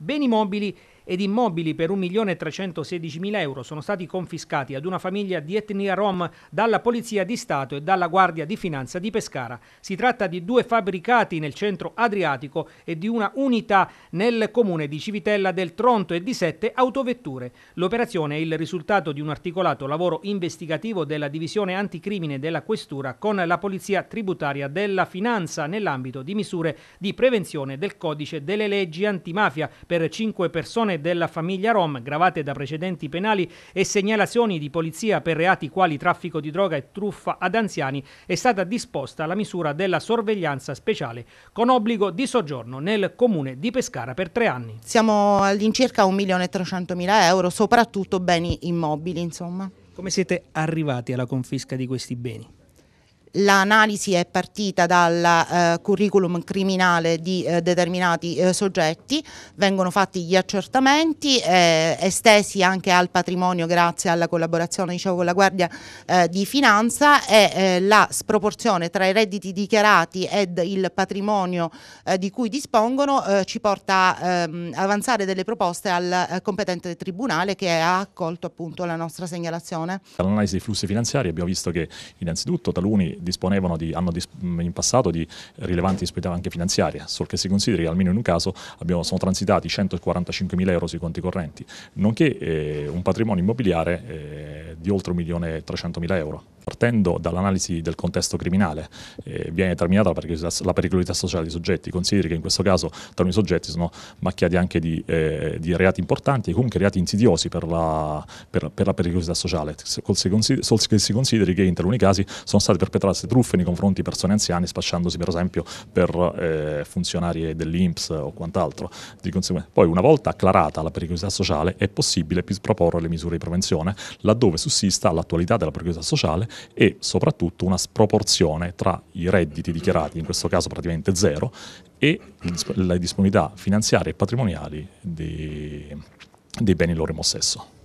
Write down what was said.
beni mobili ed immobili per 1.316.000 euro sono stati confiscati ad una famiglia di etnia rom dalla Polizia di Stato e dalla Guardia di Finanza di Pescara. Si tratta di due fabbricati nel centro adriatico e di una unità nel comune di Civitella del Tronto e di sette autovetture. L'operazione è il risultato di un articolato lavoro investigativo della divisione anticrimine della Questura con la Polizia Tributaria della Finanza nell'ambito di misure di prevenzione del codice delle leggi antimafia per cinque persone della famiglia Rom gravate da precedenti penali e segnalazioni di polizia per reati quali traffico di droga e truffa ad anziani è stata disposta la misura della sorveglianza speciale con obbligo di soggiorno nel comune di Pescara per tre anni. Siamo all'incirca 1.300.000 euro, soprattutto beni immobili. Insomma. Come siete arrivati alla confisca di questi beni? l'analisi è partita dal eh, curriculum criminale di eh, determinati eh, soggetti, vengono fatti gli accertamenti eh, estesi anche al patrimonio grazie alla collaborazione diciamo, con la Guardia eh, di Finanza e eh, la sproporzione tra i redditi dichiarati ed il patrimonio di cui dispongono ci porta a ehm, avanzare delle proposte al competente tribunale che ha accolto appunto la nostra segnalazione. Dall'analisi dei flussi finanziari abbiamo visto che innanzitutto taluni disponevano di, hanno dis, in passato di rilevanti disponibilità anche finanziarie, sol che si consideri almeno in un caso abbiamo, sono transitati 145 mila euro sui conti correnti, nonché eh, un patrimonio immobiliare eh, di oltre 1 milione 300 mila euro partendo dall'analisi del contesto criminale eh, viene determinata la, pericolosità sociale dei soggetti, consideri che in questo caso taluni soggetti sono macchiati anche di, eh, di, reati importanti e comunque reati insidiosi per la, per, per la pericolosità sociale, sol che si consideri che in taluni casi sono state perpetrate truffe nei confronti di persone anziane spacciandosi per esempio per eh, funzionari dell'Inps o quant'altro. Poi una volta acclarata la pericolosità sociale è possibile proporre le misure di prevenzione laddove sussista l'attualità della pericolosità sociale e soprattutto una sproporzione tra i redditi dichiarati, in questo caso praticamente zero, e le disponibilità finanziarie e patrimoniali dei, dei beni loro in possesso.